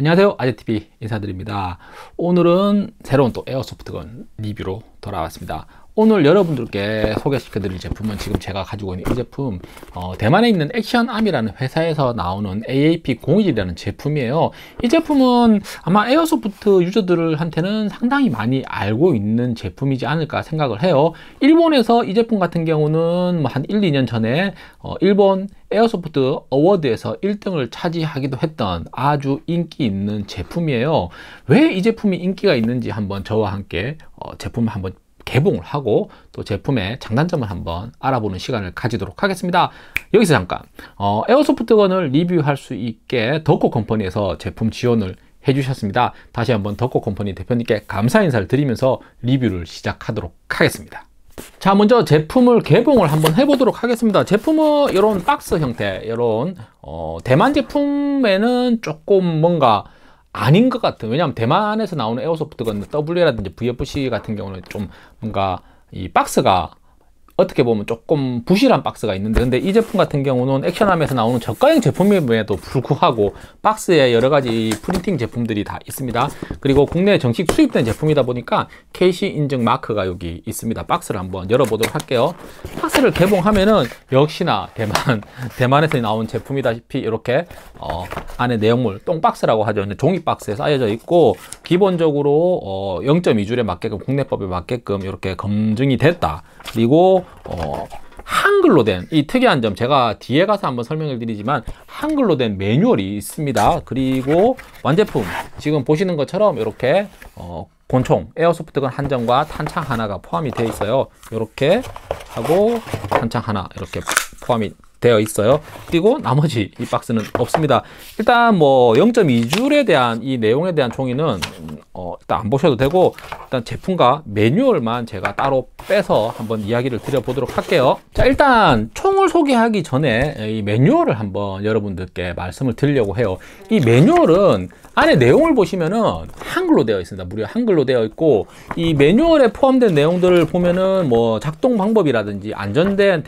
안녕하세요 아재TV 인사드립니다 오늘은 새로운 또 에어소프트건 리뷰로 돌아왔습니다 오늘 여러분들께 소개시켜드릴 제품은 지금 제가 가지고 있는 이 제품 어, 대만에 있는 액션암이라는 회사에서 나오는 AAP01이라는 제품이에요 이 제품은 아마 에어소프트 유저들한테는 상당히 많이 알고 있는 제품이지 않을까 생각을 해요 일본에서 이 제품 같은 경우는 뭐 한 1, 2년 전에 어, 일본 에어소프트 어워드에서 1등을 차지하기도 했던 아주 인기 있는 제품이에요 왜 이 제품이 인기가 있는지 한번 저와 함께 어, 제품을 한번 개봉을 하고 또 제품의 장단점을 한번 알아보는 시간을 가지도록 하겠습니다. 여기서 잠깐 어, 에어소프트건을 리뷰할 수 있게 더코 컴퍼니에서 제품 지원을 해주셨습니다. 다시 한번 덕코 컴퍼니 대표님께 감사 인사를 드리면서 리뷰를 시작하도록 하겠습니다. 자 먼저 제품을 개봉을 한번 해보도록 하겠습니다 제품은 이런 박스 형태 이런 어, 대만 제품에는 조금 뭔가 아닌 것 같은 왜냐하면 대만에서 나오는 에어소프트건 W라든지 VFC 같은 경우는 좀 뭔가 이 박스가 어떻게 보면 조금 부실한 박스가 있는데 근데 이 제품 같은 경우는 액션함에서 나오는 저가형 제품임에도 불구하고 박스에 여러 가지 프린팅 제품들이 다 있습니다 그리고 국내에 정식 수입된 제품이다 보니까 KC 인증 마크가 여기 있습니다 박스를 한번 열어보도록 할게요 박스를 개봉하면은 역시나 대만 대만에서 나온 제품이다시피 이렇게 어, 안에 내용물 똥박스라고 하죠 종이 박스에 쌓여져 있고 기본적으로 어, 0.2줄에 맞게끔 국내법에 맞게끔 이렇게 검증이 됐다 그리고 어, 한글로 된 이 특이한 점 제가 뒤에 가서 한번 설명을 드리지만 한글로 된 매뉴얼이 있습니다 그리고 완제품 지금 보시는 것처럼 이렇게 어, 권총 에어소프트건 한 점과 탄창 하나가 포함이 되어 있어요 이렇게 하고 탄창 하나 이렇게 포함이 되어 있어요. 그리고 나머지 이 박스는 없습니다. 일단 뭐 0.2줄에 대한 이 내용에 대한 종이는 어 일단 안 보셔도 되고 일단 제품과 매뉴얼만 제가 따로 빼서 한번 이야기를 드려보도록 할게요. 자 일단 총을 소개하기 전에 이 매뉴얼을 한번 여러분들께 말씀을 드리려고 해요. 이 매뉴얼은 안에 내용을 보시면은 한글로 되어 있습니다. 무려 한글로 되어 있고 이 매뉴얼에 포함된 내용들을 보면은 뭐 작동 방법이라든지 안전된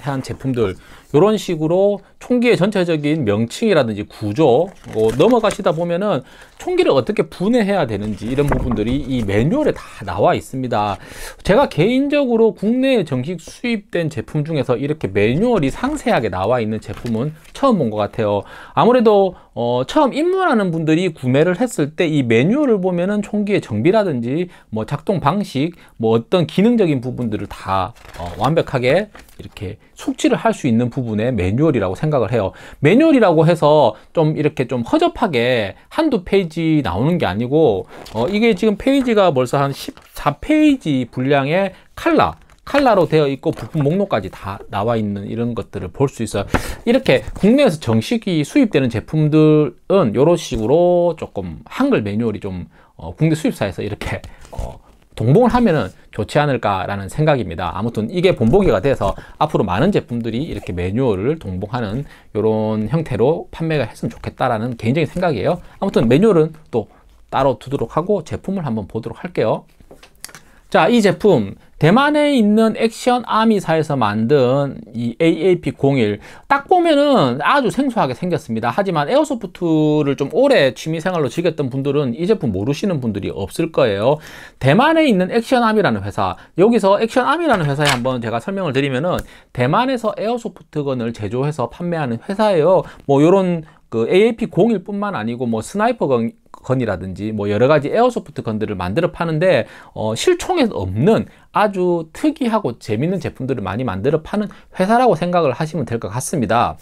한 제품들 이런 식으로 총기의 전체적인 명칭이라든지 구조 어, 넘어가시다 보면은 총기를 어떻게 분해해야 되는지 이런 부분들이 이 매뉴얼에 다 나와 있습니다 제가 개인적으로 국내에 정식 수입된 제품 중에서 이렇게 매뉴얼이 상세하게 나와 있는 제품은 처음 본 것 같아요 아무래도 어, 처음 입문하는 분들이 구매를 했을 때 이 매뉴얼을 보면은 총기의 정비라든지 뭐 작동 방식 뭐 어떤 기능적인 부분들을 다 어, 완벽하게 이렇게 숙지를 할 수 있는 부분의 매뉴얼이라고 생각합니다 생각을 해요. 매뉴얼이라고 해서 좀 이렇게 좀 허접하게 한두 페이지 나오는 게 아니고 어, 이게 지금 페이지가 벌써 한 14페이지 분량의 칼라 칼라로 되어 있고 부품 목록까지 다 나와 있는 이런 것들을 볼 수 있어요 이렇게 국내에서 정식이 수입되는 제품들은 이런 식으로 조금 한글 매뉴얼이 좀 어, 국내 수입사에서 이렇게 어, 동봉을 하면은 좋지 않을까라는 생각입니다. 아무튼 이게 본보기가 돼서 앞으로 많은 제품들이 이렇게 매뉴얼을 동봉하는 이런 형태로 판매가 했으면 좋겠다라는 개인적인 생각이에요. 아무튼 매뉴얼은 또 따로 두도록 하고 제품을 한번 보도록 할게요. 자, 이 제품 대만에 있는 액션 아미사에서 만든 이 AAP01 딱 보면은 아주 생소하게 생겼습니다 하지만 에어소프트를 좀 오래 취미생활로 즐겼던 분들은 이 제품 모르시는 분들이 없을 거예요 대만에 있는 액션 아미라는 회사 여기서 액션 아미라는 회사에 한번 제가 설명을 드리면은 대만에서 에어소프트건을 제조해서 판매하는 회사예요 뭐 요런 그 AAP01 뿐만 아니고 뭐 스나이퍼건 건이라든지 뭐 여러 가지 에어소프트 건들을 만들어 파는데 어, 실총에 없는 아주 특이하고 재밌는 제품들을 많이 만들어 파는 회사라고 생각을 하시면 될 것 같습니다.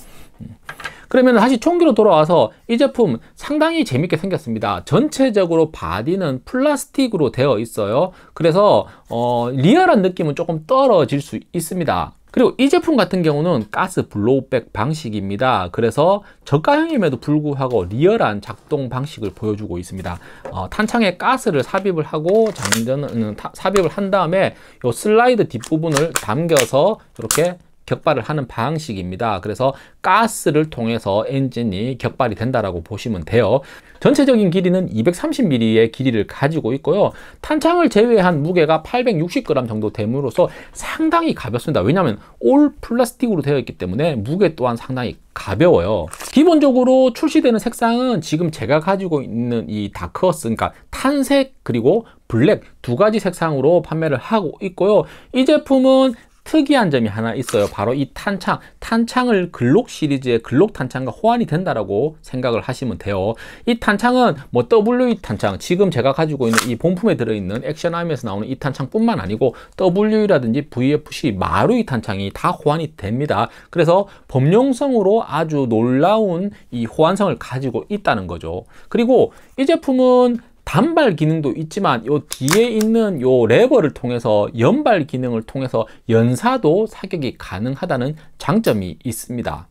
그러면 다시 총기로 돌아와서 이 제품 상당히 재밌게 생겼습니다. 전체적으로 바디는 플라스틱으로 되어 있어요. 그래서 어, 리얼한 느낌은 조금 떨어질 수 있습니다. 그리고 이 제품 같은 경우는 가스 블로우백 방식입니다. 그래서 저가형임에도 불구하고 리얼한 작동 방식을 보여주고 있습니다. 어, 탄창에 가스를 삽입을 하고 장전을 삽입을 한 다음에 이 슬라이드 뒷부분을 당겨서 이렇게 격발을 하는 방식입니다. 그래서 가스를 통해서 엔진이 격발이 된다라고 보시면 돼요. 전체적인 길이는 230mm의 길이를 가지고 있고요. 탄창을 제외한 무게가 860g 정도 됨으로써 상당히 가볍습니다. 왜냐하면 올 플라스틱으로 되어 있기 때문에 무게 또한 상당히 가벼워요. 기본적으로 출시되는 색상은 지금 제가 가지고 있는 이 다크어스, 그러니까 탄색 그리고 블랙 두 가지 색상으로 판매를 하고 있고요. 이 제품은 특이한 점이 하나 있어요. 바로 이 탄창, 탄창을 글록 시리즈의 글록 탄창과 호환이 된다라고 생각을 하시면 돼요. 이 탄창은 뭐 W 탄창, 지금 제가 가지고 있는 이 본품에 들어있는 액션암에서 아 나오는 이 탄창뿐만 아니고 W라든지 VFC, 마루이 탄창이 다 호환이 됩니다. 그래서 범용성으로 아주 놀라운 이 호환성을 가지고 있다는 거죠. 그리고 이 제품은 단발 기능도 있지만 요 뒤에 있는 요 레버를 통해서 연발 기능을 통해서 연사도 사격이 가능하다는 장점이 있습니다.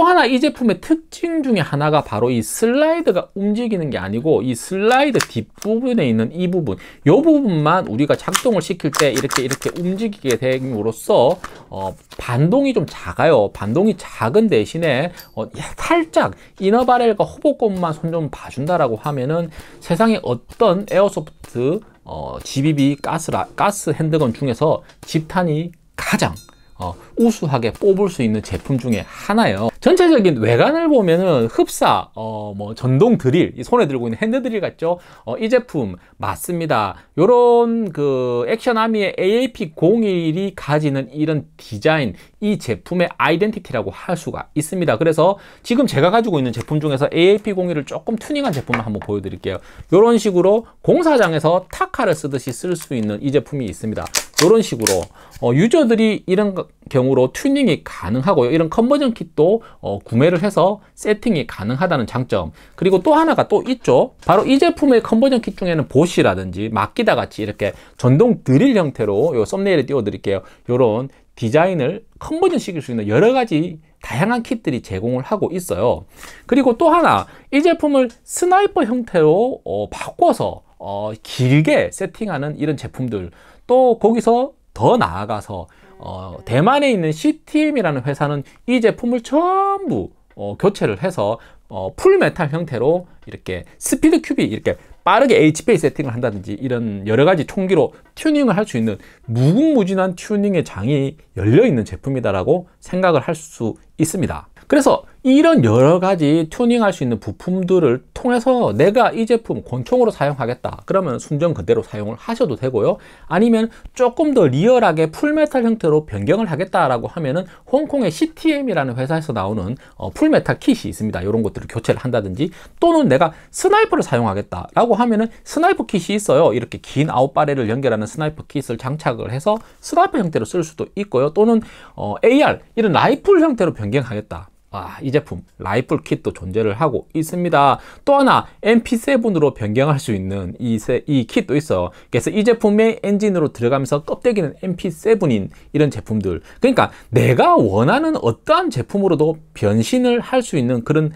또 하나 이 제품의 특징 중에 하나가 바로 이 슬라이드가 움직이는 게 아니고 이 슬라이드 뒷부분에 있는 이 부분 이 부분만 우리가 작동을 시킬 때 이렇게 이렇게 움직이게 됨으로써 어, 반동이 좀 작아요 반동이 작은 대신에 어, 살짝 이너바렐과 호복권만 손 좀 봐준다라고 하면은 세상에 어떤 에어소프트 어, GBB 가스, 가스 핸드건 중에서 집탄이 가장 어, 우수하게 뽑을 수 있는 제품 중에 하나예요 전체적인 외관을 보면은 흡사, 어, 뭐 전동 드릴, 손에 들고 있는 핸드 드릴 같죠? 어, 이 제품 맞습니다. 요런 그 액션아미의 AAP01이 가지는 이런 디자인, 이 제품의 아이덴티티라고 할 수가 있습니다. 그래서 지금 제가 가지고 있는 제품 중에서 AAP01을 조금 튜닝한 제품을 한번 보여드릴게요. 요런 식으로 공사장에서 타카를 쓰듯이 쓸 수 있는 이 제품이 있습니다. 이런 식으로 어, 유저들이 이런 경우로 튜닝이 가능하고요. 이런 컨버전 킷도 어, 구매를 해서 세팅이 가능하다는 장점. 그리고 또 하나가 또 있죠. 바로 이 제품의 컨버전 킷 중에는 보시라든지 막기다 같이 이렇게 전동 드릴 형태로 요 썸네일에 띄워드릴게요. 이런 디자인을 컨버전 시킬 수 있는 여러 가지 다양한 킷들이 제공을 하고 있어요. 그리고 또 하나 이 제품을 스나이퍼 형태로 어, 바꿔서 어, 길게 세팅하는 이런 제품들 또 거기서 더 나아가서 어, 대만에 있는 CTM이라는 회사는 이 제품을 전부 어, 교체를 해서 어, 풀메탈 형태로 이렇게 스피드 큐비 이렇게 빠르게 h p 세팅을 한다든지 이런 여러 가지 총기로 튜닝을 할 수 있는 무궁무진한 튜닝의 장이 열려 있는 제품이다라고 생각을 할 수 있습니다. 그래서 이런 여러 가지 튜닝할 수 있는 부품들을 통해서 내가 이 제품 권총으로 사용하겠다 그러면 순정 그대로 사용을 하셔도 되고요 아니면 조금 더 리얼하게 풀메탈 형태로 변경을 하겠다라고 하면은 홍콩의 CTM이라는 회사에서 나오는 어, 풀메탈 킷이 있습니다 이런 것들을 교체를 한다든지 또는 내가 스나이퍼를 사용하겠다라고 하면은 스나이퍼 킷이 있어요 이렇게 긴아웃바레를 연결하는 스나이퍼 킷을 장착을 해서 스나이퍼 형태로 쓸 수도 있고요 또는 어, AR 이런 라이플 형태로 변경하겠다 아, 이 제품 라이플 킷도 존재를 하고 있습니다. 또 하나 MP7으로 변경할 수 있는 이, 세, 이 킷도 있어요. 그래서 이 제품의 엔진으로 들어가면서 껍데기는 MP7인 이런 제품들 그러니까 내가 원하는 어떠한 제품으로도 변신을 할 수 있는 그런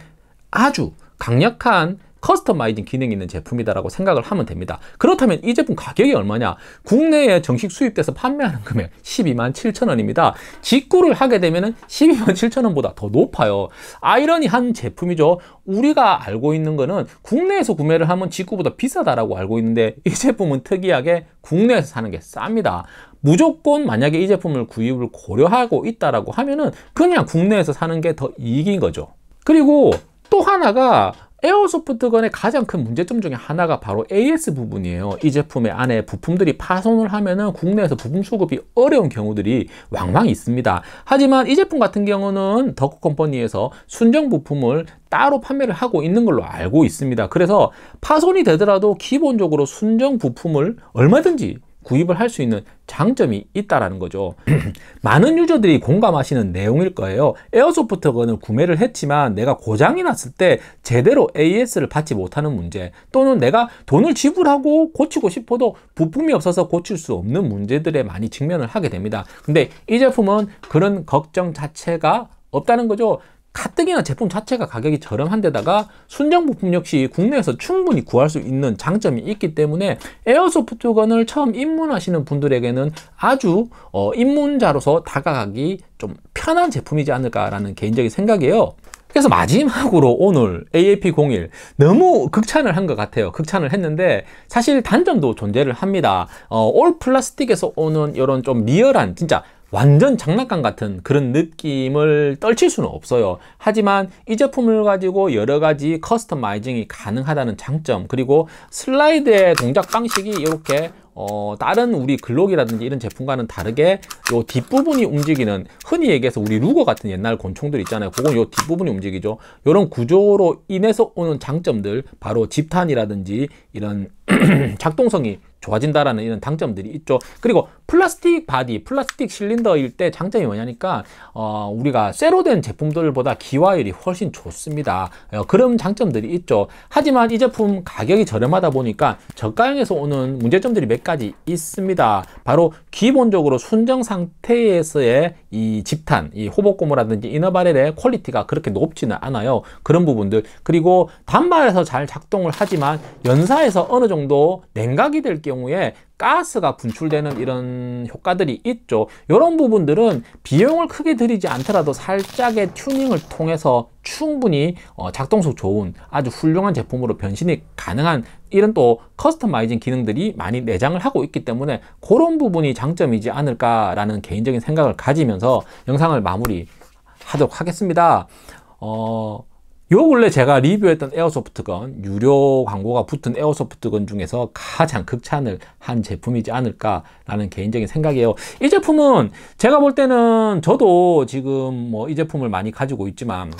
아주 강력한 커스터마이징 기능이 있는 제품이다라고 생각을 하면 됩니다. 그렇다면 이 제품 가격이 얼마냐? 국내에 정식 수입돼서 판매하는 금액 12만 7천 원입니다. 직구를 하게 되면 12만 7천 원보다 더 높아요. 아이러니한 제품이죠. 우리가 알고 있는 거는 국내에서 구매를 하면 직구보다 비싸다라고 알고 있는데 이 제품은 특이하게 국내에서 사는 게 쌉니다. 무조건 만약에 이 제품을 구입을 고려하고 있다라고 하면은 그냥 국내에서 사는 게 더 이익인 거죠. 그리고 또 하나가 에어소프트건의 가장 큰 문제점 중에 하나가 바로 AS 부분이에요. 이 제품의 안에 부품들이 파손을 하면은 국내에서 부품 수급이 어려운 경우들이 왕왕 있습니다. 하지만 이 제품 같은 경우는 덕후 컴퍼니에서 순정 부품을 따로 판매를 하고 있는 걸로 알고 있습니다. 그래서 파손이 되더라도 기본적으로 순정 부품을 얼마든지 구입을 할 수 있는 장점이 있다라는 거죠 많은 유저들이 공감하시는 내용일 거예요 에어소프트건을 구매를 했지만 내가 고장이 났을 때 제대로 AS를 받지 못하는 문제 또는 내가 돈을 지불하고 고치고 싶어도 부품이 없어서 고칠 수 없는 문제들에 많이 직면을 하게 됩니다 근데 이 제품은 그런 걱정 자체가 없다는 거죠 가뜩이나 제품 자체가 가격이 저렴한데다가 순정 부품 역시 국내에서 충분히 구할 수 있는 장점이 있기 때문에 에어소프트건을 처음 입문하시는 분들에게는 아주 어, 입문자로서 다가가기 좀 편한 제품이지 않을까라는 개인적인 생각이에요. 그래서 마지막으로 오늘 AAP01 너무 극찬을 한 것 같아요 극찬을 했는데 사실 단점도 존재를 합니다 어, 올 플라스틱에서 오는 이런 좀 리얼한 진짜 완전 장난감 같은 그런 느낌을 떨칠 수는 없어요 하지만 이 제품을 가지고 여러가지 커스터마이징이 가능하다는 장점 그리고 슬라이드의 동작 방식이 이렇게 어, 다른 우리 글록이라든지 이런 제품과는 다르게 요 뒷부분이 움직이는 흔히 얘기해서 우리 루거 같은 옛날 권총들 있잖아요 그건 요 뒷부분이 움직이죠 이런 구조로 인해서 오는 장점들 바로 집탄이라든지 이런 작동성이 좋아진다라는 이런 장점들이 있죠. 그리고 플라스틱 바디, 플라스틱 실린더일 때 장점이 뭐냐니까 어, 우리가 쇠로 된 제품들보다 기화율이 훨씬 좋습니다. 어, 그런 장점들이 있죠. 하지만 이 제품 가격이 저렴하다 보니까 저가형에서 오는 문제점들이 몇 가지 있습니다. 바로 기본적으로 순정 상태에서의 이 집탄, 이 호복고무라든지 이너바렐의 퀄리티가 그렇게 높지는 않아요. 그런 부분들 그리고 단발에서 잘 작동을 하지만 연사에서 어느 정도 냉각이 될 경우 경우에 가스가 분출되는 이런 효과들이 있죠. 이런 부분들은 비용을 크게 들이지 않더라도 살짝의 튜닝을 통해서 충분히 어, 작동속 좋은 아주 훌륭한 제품으로 변신이 가능한 이런 또 커스터마이징 기능들이 많이 내장을 하고 있기 때문에 그런 부분이 장점이지 않을까라는 개인적인 생각을 가지면서 영상을 마무리 하도록 하겠습니다. 어... 요 근래 제가 리뷰했던 에어소프트건 유료 광고가 붙은 에어소프트건 중에서 가장 극찬을 한 제품이지 않을까라는 개인적인 생각이에요 이 제품은 제가 볼 때는 저도 지금 뭐 이 제품을 많이 가지고 있지만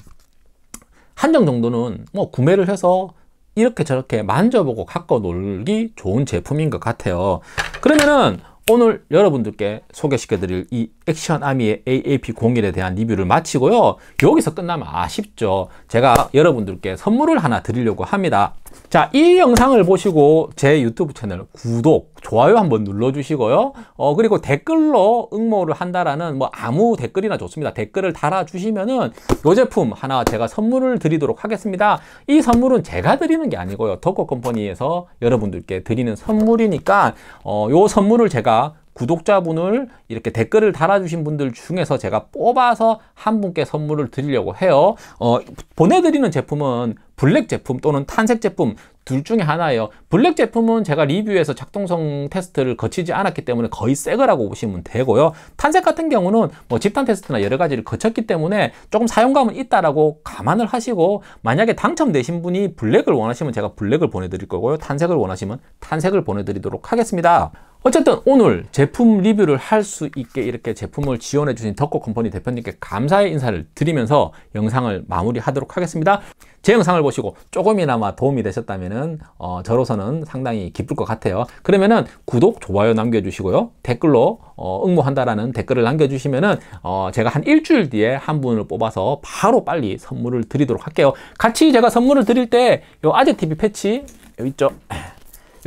한정 정도는 뭐 구매를 해서 이렇게 저렇게 만져보고 갖고 놀기 좋은 제품인 것 같아요 그러면은 오늘 여러분들께 소개시켜 드릴 이 액션 아미의 AAP01에 대한 리뷰를 마치고요. 여기서 끝나면 아쉽죠. 제가 여러분들께 선물을 하나 드리려고 합니다. 자, 이 영상을 보시고 제 유튜브 채널 구독, 좋아요 한번 눌러주시고요. 어, 그리고 댓글로 응모를 한다라는 뭐 아무 댓글이나 좋습니다. 댓글을 달아주시면은 요 제품 하나 제가 선물을 드리도록 하겠습니다. 이 선물은 제가 드리는 게 아니고요. 덕코 컴퍼니에서 여러분들께 드리는 선물이니까 어, 요 선물을 제가 구독자분을 이렇게 댓글을 달아주신 분들 중에서 제가 뽑아서 한 분께 선물을 드리려고 해요. 어, 보내드리는 제품은 블랙 제품 또는 탄색 제품 둘 중에 하나예요. 블랙 제품은 제가 리뷰에서 작동성 테스트를 거치지 않았기 때문에 거의 새 거라고 보시면 되고요. 탄색 같은 경우는 뭐 집단 테스트나 여러 가지를 거쳤기 때문에 조금 사용감은 있다라고 감안을 하시고 만약에 당첨되신 분이 블랙을 원하시면 제가 블랙을 보내드릴 거고요. 탄색을 원하시면 탄색을 보내드리도록 하겠습니다. 어쨌든 오늘 제품 리뷰를 할 수 있게 이렇게 제품을 지원해 주신 덕고 컴퍼니 대표님께 감사의 인사를 드리면서 영상을 마무리하도록 하겠습니다. 제 영상을 보시고 조금이나마 도움이 되셨다면 어, 저로서는 상당히 기쁠 것 같아요. 그러면은 구독, 좋아요 남겨주시고요. 댓글로 어, 응모한다라는 댓글을 남겨주시면은 어, 제가 한 일주일 뒤에 한 분을 뽑아서 바로 빨리 선물을 드리도록 할게요. 같이 제가 선물을 드릴 때요 아재TV 패치 여기 있죠.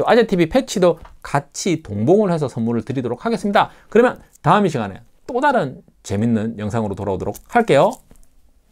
아재TV 패치도 같이 동봉을 해서 선물을 드리도록 하겠습니다. 그러면 다음 이 시간에 또 다른 재밌는 영상으로 돌아오도록 할게요.